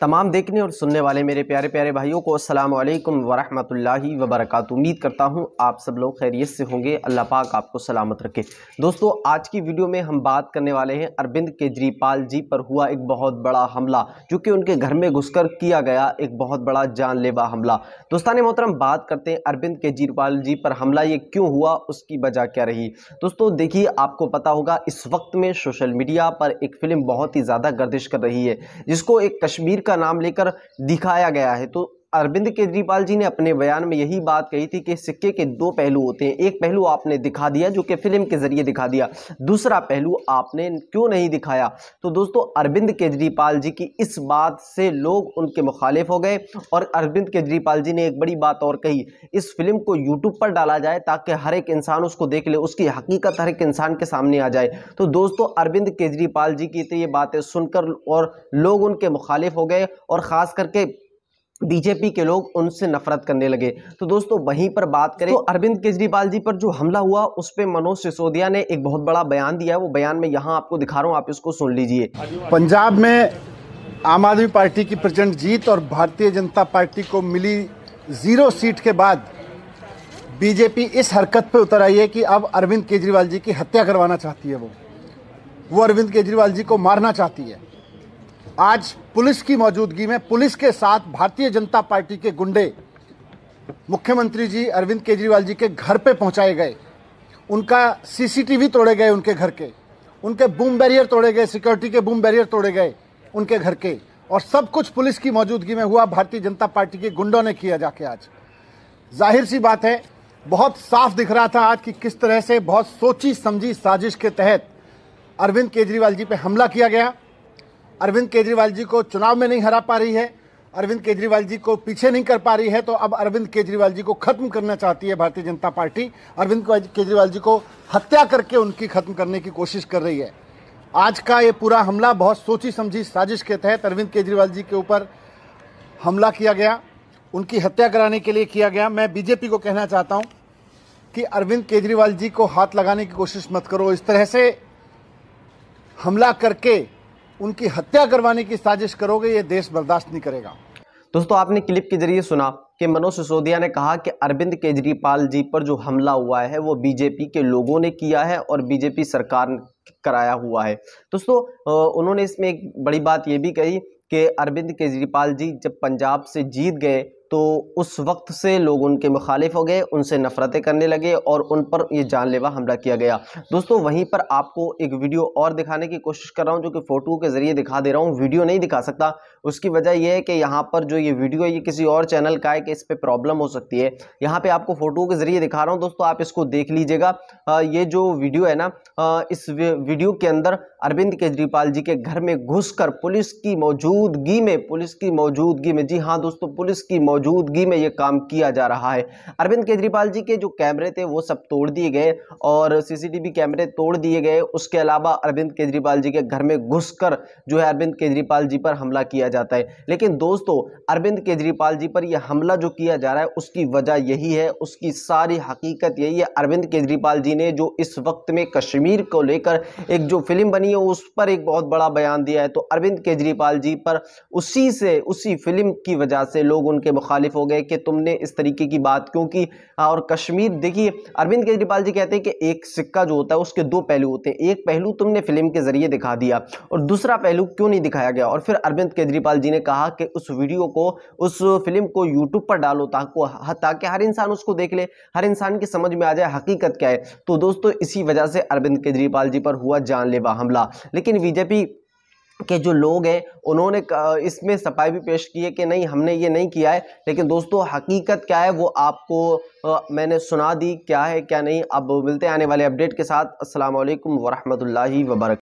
तमाम देखने और सुनने वाले मेरे प्यारे प्यारे भाइयों को अस्सलाम वालेकुम वरहमतुल्लाहि उम्मीद करता हूँ आप सब लोग खैरियत से होंगे अल्लाह पाक आपको सलामत रखे दोस्तों आज की वीडियो में हम बात करने वाले हैं अरविंद केजरीपाल जी पर हुआ एक बहुत बड़ा हमला जो कि उनके घर में घुसकर किया गया एक बहुत बड़ा जानलेवा हमला दोस्तान मोहतरम बात करते हैं अरविंद केजरीपाल जी पर हमला ये क्यों हुआ उसकी वजह क्या रही दोस्तों देखिए आपको पता होगा इस वक्त में सोशल मीडिया पर एक फिल्म बहुत ही ज़्यादा गर्दिश कर रही है जिसको एक कश्मीर का नाम लेकर दिखाया गया है तो अरविंद केजरीवाल जी ने अपने बयान में यही बात कही थी कि सिक्के के दो पहलू होते हैं एक पहलू आपने दिखा दिया जो कि फिल्म के जरिए दिखा दिया दूसरा पहलू आपने क्यों नहीं दिखाया तो दोस्तों अरविंद केजरीवाल जी की इस बात से लोग उनके मुखालिफ हो गए और अरविंद केजरीवाल जी ने एक बड़ी बात और कही इस फिल्म को यूट्यूब पर डाला जाए ताकि हर एक इंसान उसको देख ले उसकी हकीकत हर एक इंसान के सामने आ जाए तो दोस्तों अरविंद केजरीवाल जी की तो ये बातें सुनकर और लोग उनके मुखालिफ हो गए और ख़ास करके बीजेपी के लोग उनसे नफरत करने लगे तो दोस्तों वहीं पर बात करें तो अरविंद केजरीवाल जी पर जो हमला हुआ उस पर मनोज सिसोदिया ने एक बहुत बड़ा बयान दिया है वो बयान में यहाँ आपको दिखा रहा हूँ आप इसको सुन लीजिए पंजाब में आम आदमी पार्टी की प्रचंड जीत और भारतीय जनता पार्टी को मिली जीरो सीट के बाद बीजेपी इस हरकत पर उतर आई है कि अब अरविंद केजरीवाल जी की हत्या करवाना चाहती है वो वो अरविंद केजरीवाल जी को मारना चाहती है आज पुलिस की मौजूदगी में पुलिस के साथ भारतीय जनता पार्टी के गुंडे मुख्यमंत्री जी अरविंद केजरीवाल जी के घर पे पहुंचाए गए उनका सीसीटीवी तोड़े गए उनके घर के उनके बूम बैरियर तोड़े गए सिक्योरिटी के बूम बैरियर तोड़े गए उनके घर के और सब कुछ पुलिस की मौजूदगी में हुआ भारतीय जनता पार्टी के गुंडों ने किया जाके आज जाहिर सी बात है बहुत साफ दिख रहा था आज कि किस तरह से बहुत सोची समझी साजिश के तहत अरविंद केजरीवाल जी पे हमला किया गया अरविंद केजरीवाल जी को चुनाव में नहीं हरा पा रही है अरविंद केजरीवाल जी को पीछे नहीं कर पा रही है तो अब अरविंद केजरीवाल जी को खत्म करना चाहती है भारतीय जनता पार्टी अरविंद केजरीवाल जी को हत्या करके उनकी खत्म करने की कोशिश कर रही है आज का ये पूरा हमला बहुत सोची समझी साजिश के तहत अरविंद केजरीवाल जी के ऊपर हमला किया गया उनकी हत्या कराने के लिए किया गया मैं बीजेपी को कहना चाहता हूँ कि अरविंद केजरीवाल जी को हाथ लगाने की कोशिश मत करो इस तरह से हमला करके उनकी हत्या करवाने की साजिश करोगे ये देश बर्दाश्त नहीं करेगा दोस्तों आपने क्लिप के जरिए सुना कि मनोज सिसोदिया ने कहा कि अरविंद केजरीवाल जी पर जो हमला हुआ है वो बीजेपी के लोगों ने किया है और बीजेपी सरकार कराया हुआ है दोस्तों उन्होंने इसमें एक बड़ी बात ये भी कही कि अरविंद केजरीवाल जी जब पंजाब से जीत गए तो उस वक्त से लोग उनके मुखालिफ हो गए उनसे नफ़रतें करने लगे और उन पर ये जानलेवा हमला किया गया दोस्तों वहीं पर आपको एक वीडियो और दिखाने की कोशिश कर रहा हूँ जो कि फ़ोटो के ज़रिए दिखा दे रहा हूँ वीडियो नहीं दिखा सकता उसकी वजह यह है कि यहाँ पर जो ये वीडियो है ये किसी और चैनल का है कि इस पर प्रॉब्लम हो सकती है यहाँ पर आपको फ़ोटो के ज़रिए दिखा रहा हूँ दोस्तों आप इसको देख लीजिएगा ये जो वीडियो है ना इस वीडियो के अंदर अरविंद केजरीवाल जी के घर में घुसकर पुलिस की मौजूदगी में पुलिस की मौजूदगी में जी हाँ दोस्तों पुलिस की मौजूदगी में ये काम किया जा रहा है अरविंद केजरीवाल जी के जो कैमरे थे वो सब तोड़ दिए गए और सीसीटीवी कैमरे तोड़ दिए गए उसके अलावा अरविंद केजरीवाल जी के घर में घुसकर जो है अरविंद केजरीवाल जी पर हमला किया जाता है लेकिन दोस्तों अरविंद केजरीवाल जी पर यह हमला जो किया जा रहा है उसकी वजह यही है उसकी सारी हकीकत यही है अरविंद केजरीवाल जी ने जो इस वक्त में कश्मीर को लेकर एक जो फिल्म बनी है उस पर एक बहुत बड़ा बयान दिया है तो अरविंद केजरीवाल जी पर उसी से उसी फिल्म की वजह से लोग उनके मुखालिफ हो गए कि तुमने इस तरीके की बात क्यों की हाँ, और कश्मीर देखिए अरविंद केजरीवाल जी कहते हैं कि एक सिक्का जो होता है उसके दो पहलू होते हैं एक पहलू तुमने फिल्म के जरिए दिखा दिया और दूसरा पहलू क्यों नहीं दिखाया गया और फिर अरविंद केजरीवाल जी ने कहा कि उस वीडियो को उस फिल्म को यूट्यूब पर डालो ताकि हाँ, ताकि हर इंसान उसको देख ले हर इंसान की समझ में आ जाए हकीकत क्या है तो दोस्तों इसी वजह से अरविंद केजरीवाल जी पर हुआ जानलेवा हमला लेकिन बीजेपी के जो लोग हैं उन्होंने इसमें सफाई भी पेश की है कि नहीं हमने ये नहीं किया है लेकिन दोस्तों हकीकत क्या है वो आपको आ, मैंने सुना दी क्या है क्या नहीं अब मिलते हैं आने वाले अपडेट के साथ असल वरहमल वबरक